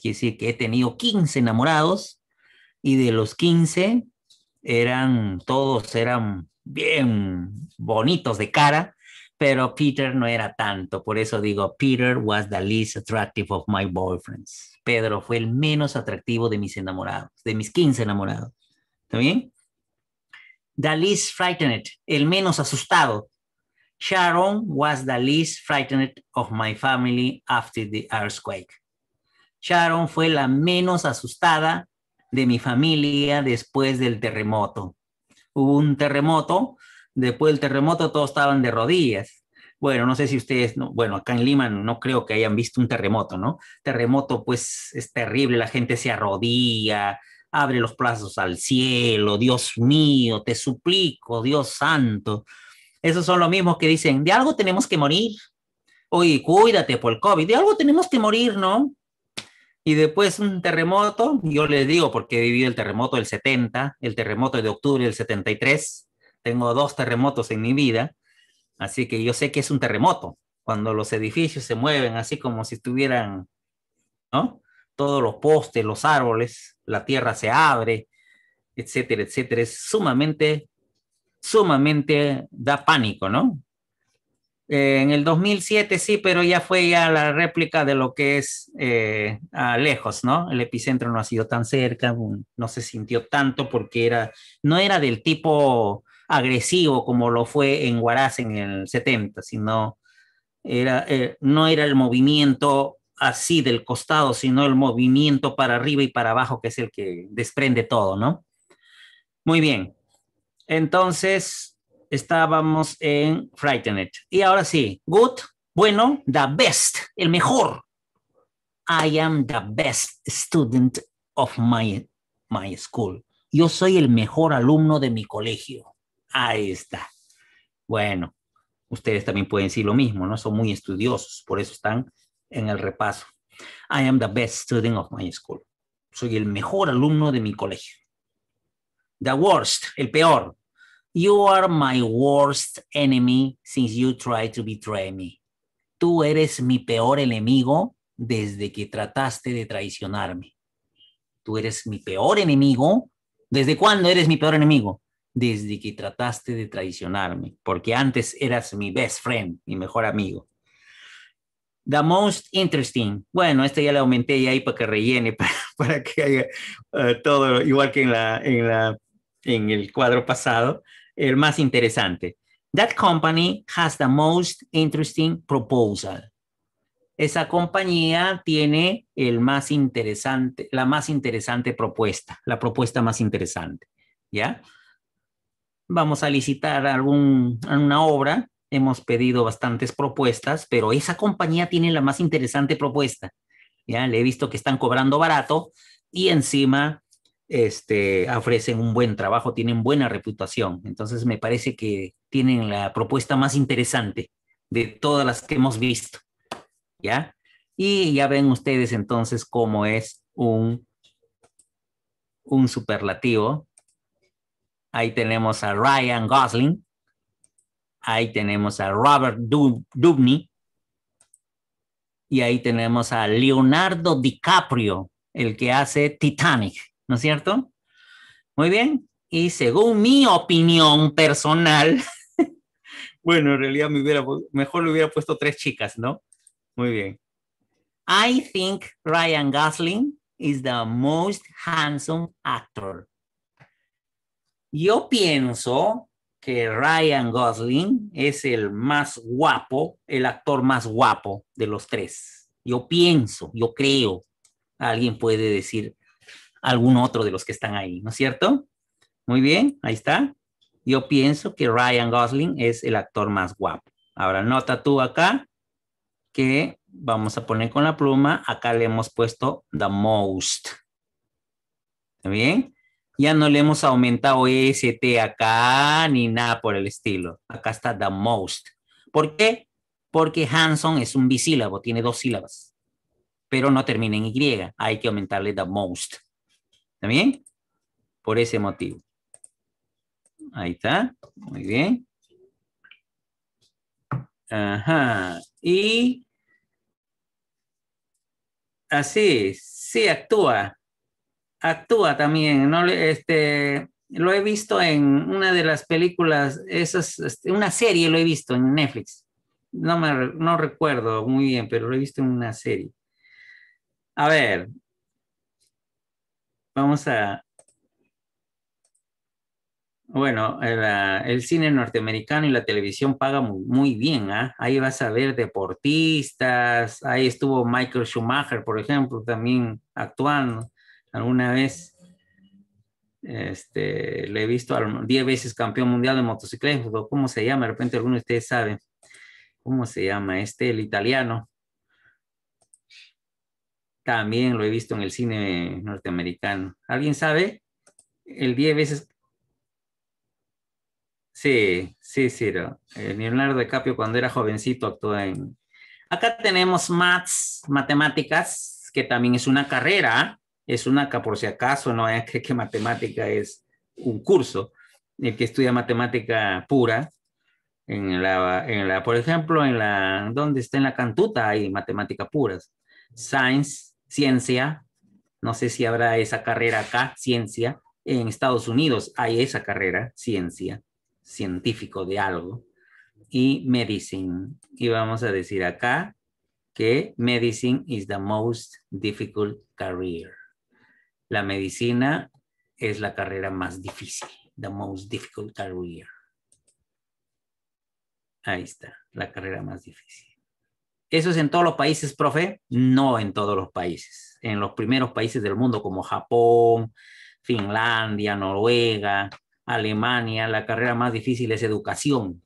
Quiere decir que he tenido 15 enamorados y de los 15 eran, todos eran bien bonitos de cara, pero Peter no era tanto. Por eso digo, Peter was the least attractive of my boyfriends. Pedro fue el menos atractivo de mis enamorados, de mis 15 enamorados. ¿Está bien? the least frightened, el menos asustado. Sharon was the least frightened of my family after the earthquake. Sharon fue la menos asustada de mi familia después del terremoto. Hubo un terremoto, después del terremoto todos estaban de rodillas. Bueno, no sé si ustedes, bueno, acá en Lima no creo que hayan visto un terremoto, ¿no? Terremoto pues es terrible, la gente se arrodilla, abre los plazos al cielo, Dios mío, te suplico, Dios santo. Esos son los mismos que dicen, de algo tenemos que morir. Oye, cuídate por el COVID, de algo tenemos que morir, ¿no? Y después un terremoto, yo les digo, porque he vivido el terremoto del 70, el terremoto de octubre del 73, tengo dos terremotos en mi vida, así que yo sé que es un terremoto, cuando los edificios se mueven así como si estuvieran, ¿no? Todos los postes, los árboles, la tierra se abre, etcétera, etcétera. Es sumamente, sumamente da pánico, ¿no? Eh, en el 2007 sí, pero ya fue ya la réplica de lo que es eh, a lejos, ¿no? El epicentro no ha sido tan cerca, no se sintió tanto porque era, no era del tipo agresivo como lo fue en Huaraz en el 70, sino era, eh, no era el movimiento así del costado, sino el movimiento para arriba y para abajo, que es el que desprende todo, ¿no? Muy bien. Entonces, estábamos en Frightened. Y ahora sí, good, bueno, the best, el mejor. I am the best student of my, my school. Yo soy el mejor alumno de mi colegio. Ahí está. Bueno, ustedes también pueden decir lo mismo, ¿no? Son muy estudiosos, por eso están en el repaso. I am the best student of my school. Soy el mejor alumno de mi colegio. The worst, el peor. You are my worst enemy since you tried to betray me. Tú eres mi peor enemigo desde que trataste de traicionarme. Tú eres mi peor enemigo. ¿Desde cuándo eres mi peor enemigo? Desde que trataste de traicionarme, porque antes eras mi best friend, mi mejor amigo. The most interesting. Bueno, este ya le aumenté ya ahí para que rellene, para, que haya eh, todo igual que en, la, en, el cuadro pasado, el más interesante. That company has the most interesting proposal. Esa compañía tiene el más interesante, la más interesante propuesta, la propuesta más interesante. ¿Ya? Vamos a licitar algún, alguna obra hemos pedido bastantes propuestas, pero esa compañía tiene la más interesante propuesta. Ya le he visto que están cobrando barato y encima este, ofrecen un buen trabajo, tienen buena reputación. Entonces me parece que tienen la propuesta más interesante de todas las que hemos visto. ¿Ya? Y ya ven ustedes entonces cómo es un, un superlativo. Ahí tenemos a Ryan Gosling, Ahí tenemos a Robert Dubney. Y ahí tenemos a Leonardo DiCaprio, el que hace Titanic, ¿no es cierto? Muy bien. Y según mi opinión personal, bueno, en realidad mejor le hubiera puesto tres chicas, ¿no? Muy bien. I think Ryan Gosling is the most handsome actor. Yo pienso que Ryan Gosling es el más guapo, el actor más guapo de los tres. Yo pienso, yo creo, alguien puede decir algún otro de los que están ahí, ¿no es cierto? Muy bien, ahí está. Yo pienso que Ryan Gosling es el actor más guapo. Ahora nota tú acá que vamos a poner con la pluma, acá le hemos puesto the most. ¿Está bien? Ya no le hemos aumentado e ST acá ni nada por el estilo. Acá está the most. ¿Por qué? Porque Hanson es un bisílabo, tiene dos sílabas, pero no termina en Y. Hay que aumentarle the most. ¿Está bien? Por ese motivo. Ahí está. Muy bien. Ajá. Y así se actúa actúa también, ¿no? Este, lo he visto en una de las películas, esas, este, una serie lo he visto en Netflix. No, me, no recuerdo muy bien, pero lo he visto en una serie. A ver, vamos a... Bueno, el, ah, cine norteamericano y la televisión pagan muy, bien. ¿ah? Ahí vas a ver deportistas, ahí estuvo Michael Schumacher, por ejemplo, también actuando alguna vez. Este, le he visto 10 veces campeón mundial de motociclismo. ¿Cómo se llama? De repente alguno de ustedes sabe. ¿Cómo se llama? Este, el italiano. También lo he visto en el cine norteamericano. ¿Alguien sabe? El 10 veces. Sí, sí, sí. Eh, Leonardo DiCaprio cuando era jovencito actuó en... Acá tenemos maths, matemáticas, que también es una carrera. ¿ah? es una acá por si acaso, no es que, matemática es un curso. El que estudia matemática pura, en la, por ejemplo, en la, donde está en la cantuta hay matemática puras. Science, ciencia, no sé si habrá esa carrera acá, ciencia. En Estados Unidos hay esa carrera, ciencia, científico de algo. Y medicine. Y vamos a decir acá que medicine is the most difficult career. La medicina es la carrera más difícil, the most difficult career. Ahí está, la carrera más difícil. ¿Eso es en todos los países, profe? No en todos los países. En los primeros países del mundo como Japón, Finlandia, Noruega, Alemania, la carrera más difícil es educación.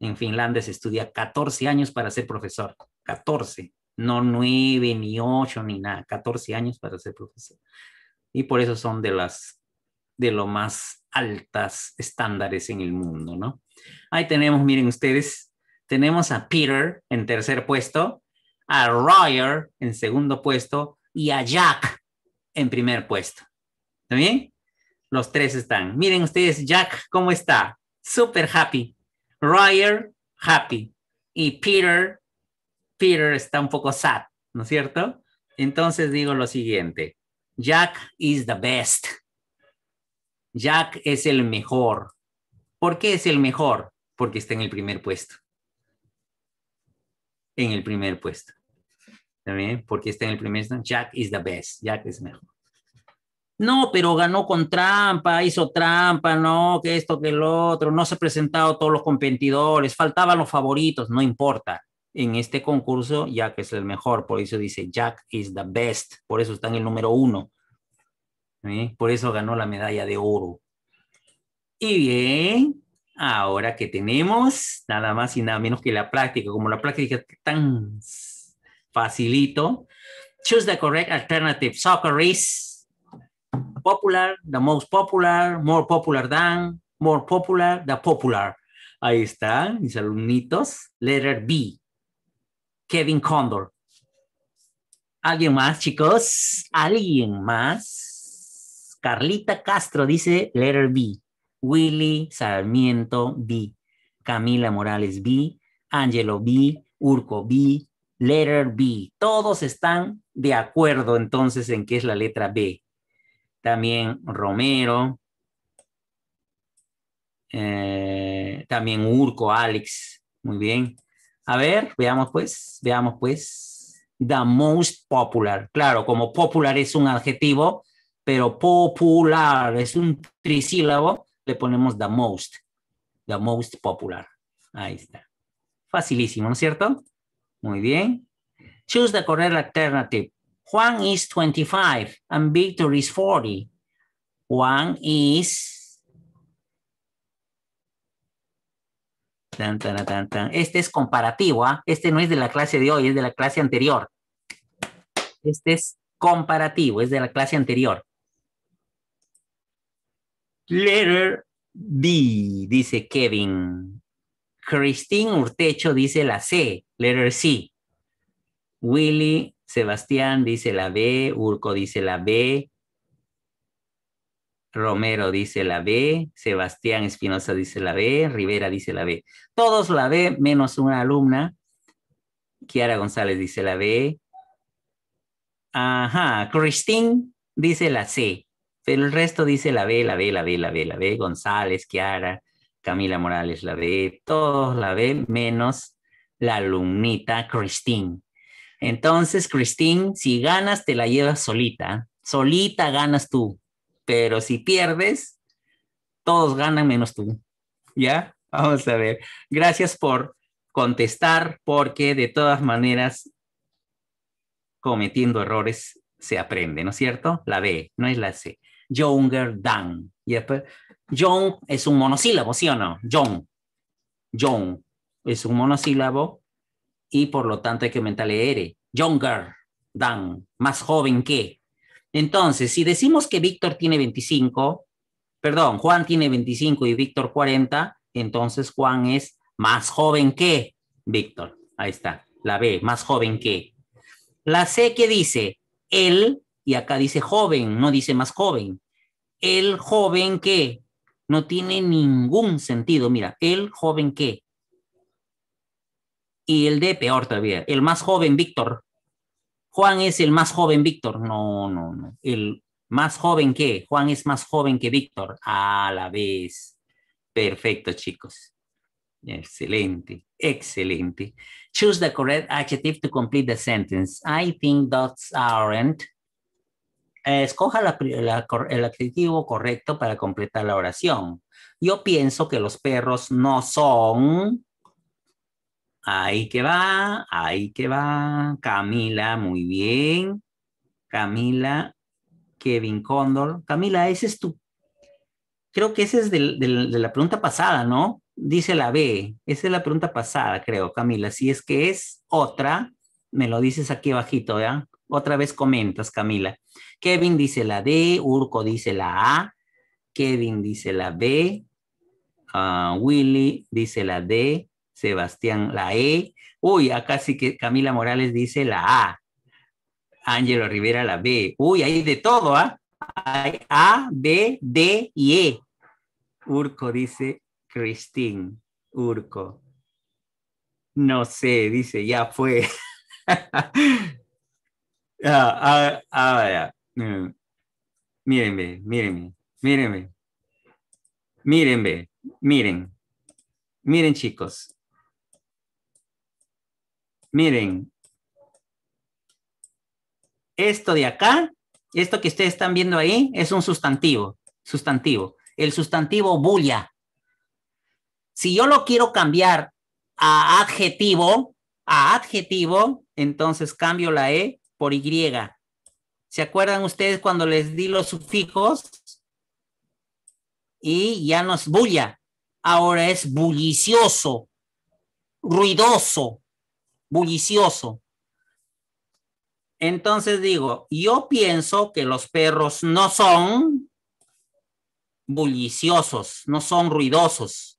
En Finlandia se estudia 14 años para ser profesor. 14 no nueve, ni ocho, ni nada, 14 años para ser profesor. Y por eso son de las, de lo más altas estándares en el mundo, ¿no? Ahí tenemos, miren ustedes, tenemos a Peter en tercer puesto, a Royer en segundo puesto y a Jack en primer puesto. ¿Está bien? Los tres están. Miren ustedes, Jack, ¿cómo está? Super happy. Royer, happy. Y Peter, Peter está un poco sad, ¿no es cierto? Entonces digo lo siguiente, Jack is the best. Jack es el mejor. ¿Por qué es el mejor? Porque está en el primer puesto. En el primer puesto. ¿También? Porque está en el primer puesto. Jack is the best. Jack es mejor. No, pero ganó con trampa, hizo trampa, no, que esto, que el otro, no se ha presentado todos los competidores, faltaban los favoritos, no importa en este concurso Jack es el mejor, por eso dice Jack is the best, por eso está en el número uno, por eso ganó la medalla de oro. Y bien, ahora que tenemos nada más y nada menos que la práctica, como la práctica tan facilito, choose the correct alternative. Soccer is popular, the most popular, more popular than, more popular, the popular. Ahí está, mis alumnitos. Letter B. Kevin Condor. ¿Alguien más, chicos? ¿Alguien más? Carlita Castro dice letter B. Willy Sarmiento B. Camila Morales B. Angelo B. Urco B. Letter B. Todos están de acuerdo entonces en que es la letra B. También Romero. Eh, también Urco, Alex. Muy bien. A ver, veamos pues, veamos pues. The most popular. Claro, como popular es un adjetivo, pero popular es un trisílabo, le ponemos the most. The most popular. Ahí está. Facilísimo, ¿no es cierto? Muy bien. Choose the correct alternative. Juan is 25 and Victor is 40. Juan is Tan, Este es comparativo, ¿ah? este no es de la clase de hoy, es de la clase anterior. Este es comparativo, es de la clase anterior. Letter B, dice Kevin. Christine Urtecho dice la C, letter C. Willy Sebastián dice la B, Urco dice la B, Romero dice la B, Sebastián Espinosa dice la B, Rivera dice la B. Todos la B, menos una alumna. Kiara González dice la B. Ajá, Christine dice la C, pero el resto dice la B, la B, la B, la B, la B. González, Kiara, Camila Morales la B, todos la B, menos la alumnita Christine. Entonces, Christine, si ganas, te la llevas solita. Solita ganas tú pero si pierdes, todos ganan menos tú. ¿Ya? Vamos a ver. Gracias por contestar, porque de todas maneras, cometiendo errores se aprende, ¿no es cierto? La B, no es la C. Younger Dan. ¿Y John es un monosílabo, ¿sí o no? John. John es un monosílabo y por lo tanto hay que aumentarle R. Younger Dan. más joven que. Entonces, si decimos que Víctor tiene 25, perdón, Juan tiene 25 y Víctor 40, entonces Juan es más joven que Víctor. Ahí está, la B, más joven que. La C que dice él, y acá dice joven, no dice más joven. El joven que no tiene ningún sentido. Mira, el joven que. Y el D peor todavía, el más joven Víctor. Juan es el más joven, Víctor. No, no, no. El más joven que Juan es más joven que Víctor. A la vez. Perfecto, chicos. Excelente, excelente. Choose the correct adjective to complete the sentence. I think dots aren't. Eh, escoja el adjetivo correcto para completar la oración. Yo pienso que los perros no son Ahí que va, ahí que va. Camila, muy bien. Camila, Kevin Cóndor. Camila, ese es tu... Creo que ese es de la pregunta pasada, ¿no? Dice la B. Esa es la pregunta pasada, creo, Camila. Si es que es otra, me lo dices aquí abajito, ¿ya? Otra vez comentas, Camila. Kevin dice la D, Urco dice la A, Kevin dice la B, ah, Willy dice la D, Sebastián la E. Uy, acá sí que Camila Morales dice la A. Ángelo Rivera la B. Uy, hay de todo, ¿ah? Hay A, B, D y E. Urco dice Christine. Urco. No sé, dice, ya fue. ah, ah, ah, mm. miren Mírenme, Mírenme, miren. Miren, chicos. Miren. Esto de acá, esto que ustedes están viendo ahí, es un sustantivo. Sustantivo. El sustantivo bulla. Si yo lo quiero cambiar a adjetivo, a adjetivo, entonces cambio la E por Y. ¿Se acuerdan ustedes cuando les di los sufijos? Y ya no es bulla. Ahora es bullicioso, ruidoso, bullicioso. Entonces digo, yo pienso que los perros no son bulliciosos, no son ruidosos,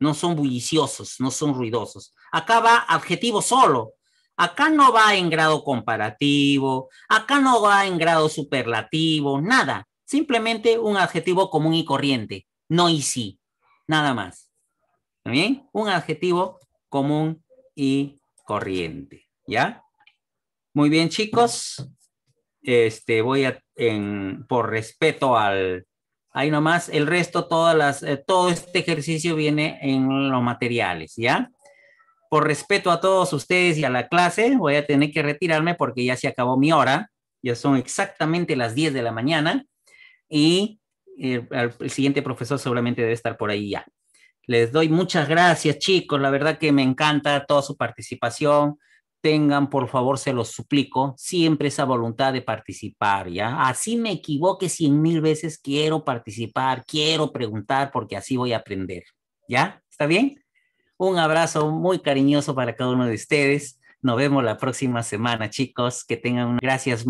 no son bulliciosos, no son ruidosos. Acá va adjetivo solo. Acá no va en grado comparativo, acá no va en grado superlativo, nada. Simplemente un adjetivo común y corriente, no y sí, nada más. ¿Está bien? Un adjetivo común y corriente, ¿ya? Muy bien, chicos. Este, voy a, en, por respeto al, ahí nomás, el resto, todas las, eh, todo este ejercicio viene en los materiales, ¿ya? Por respeto a todos ustedes y a la clase, voy a tener que retirarme porque ya se acabó mi hora, ya son exactamente las 10 de la mañana y eh, el siguiente profesor seguramente debe estar por ahí ya. Les doy muchas gracias, chicos. La verdad que me encanta toda su participación. Tengan, por favor, se los suplico, siempre esa voluntad de participar, ¿ya? Así me equivoque cien mil veces, quiero participar, quiero preguntar, porque así voy a aprender, ¿ya? ¿Está bien? Un abrazo muy cariñoso para cada uno de ustedes. Nos vemos la próxima semana, chicos. Que tengan gracias.